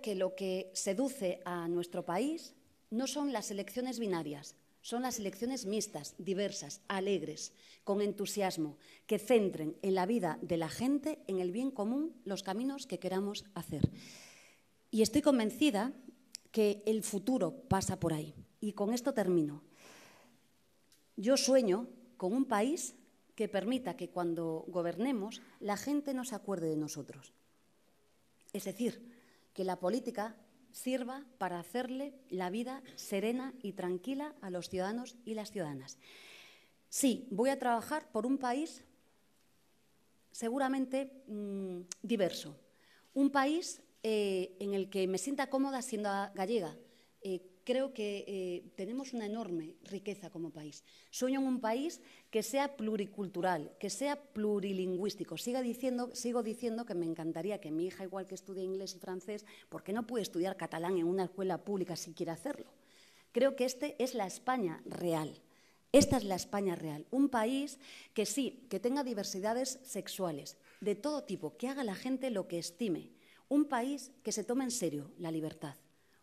que lo que seduce a nuestro país no son las elecciones binarias, son las elecciones mixtas, diversas, alegres, con entusiasmo, que centren en la vida de la gente, en el bien común, los caminos que queramos hacer. Y estoy convencida que el futuro pasa por ahí. Y con esto termino. Yo sueño con un país que permita que cuando gobernemos la gente no se acuerde de nosotros. Es decir, que la política sirva para hacerle la vida serena y tranquila a los ciudadanos y las ciudadanas. Sí, voy a trabajar por un país seguramente mm, diverso, un país eh, en el que me sienta cómoda siendo gallega, eh, creo que eh, tenemos una enorme riqueza como país. Sueño en un país que sea pluricultural, que sea plurilingüístico. sigo diciendo que me encantaría que mi hija, igual que estudie inglés y francés, porque no puede estudiar catalán en una escuela pública si quiere hacerlo? Creo que este es la España real. Esta es la España real, un país que sí, que tenga diversidades sexuales de todo tipo, que haga la gente lo que estime, un país que se tome en serio la libertad,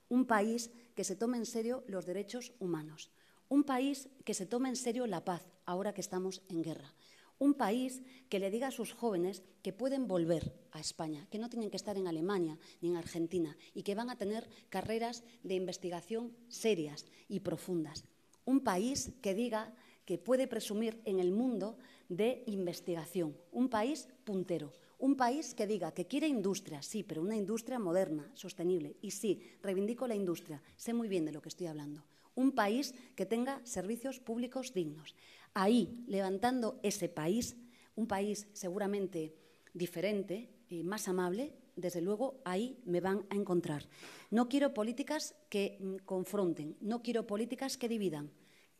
un país que se tome en serio los derechos humanos, un país que se tome en serio la paz ahora que estamos en guerra, un país que le diga a sus jóvenes que pueden volver a España, que no tienen que estar en Alemania ni en Argentina y que van a tener carreras de investigación serias y profundas. Un país que diga que puede presumir en el mundo de investigación, un país puntero, un país que diga que quiere industria, sí, pero una industria moderna, sostenible. Y sí, reivindico la industria, sé muy bien de lo que estoy hablando. Un país que tenga servicios públicos dignos. Ahí, levantando ese país, un país seguramente diferente, y más amable, desde luego ahí me van a encontrar. No quiero políticas que mm, confronten, no quiero políticas que dividan.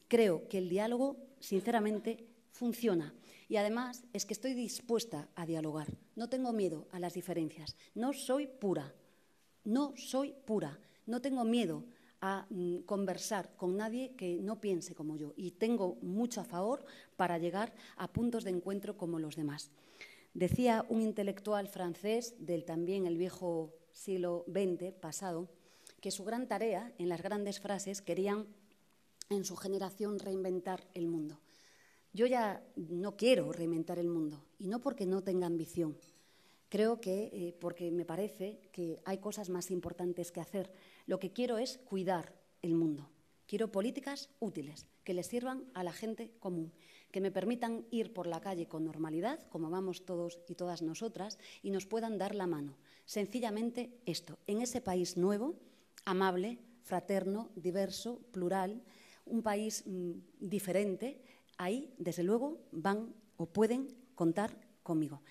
Creo que el diálogo, sinceramente, funciona. Y además es que estoy dispuesta a dialogar. No tengo miedo a las diferencias. No soy pura. No soy pura. No tengo miedo a mm, conversar con nadie que no piense como yo. Y tengo mucho a favor para llegar a puntos de encuentro como los demás. Decía un intelectual francés del también el viejo siglo XX pasado que su gran tarea en las grandes frases querían en su generación reinventar el mundo. Yo ya no quiero reinventar el mundo, y no porque no tenga ambición. Creo que, eh, porque me parece que hay cosas más importantes que hacer. Lo que quiero es cuidar el mundo. Quiero políticas útiles, que le sirvan a la gente común, que me permitan ir por la calle con normalidad, como vamos todos y todas nosotras, y nos puedan dar la mano. Sencillamente esto, en ese país nuevo, amable, fraterno, diverso, plural, un país mm, diferente, ahí, desde luego, van o pueden contar conmigo.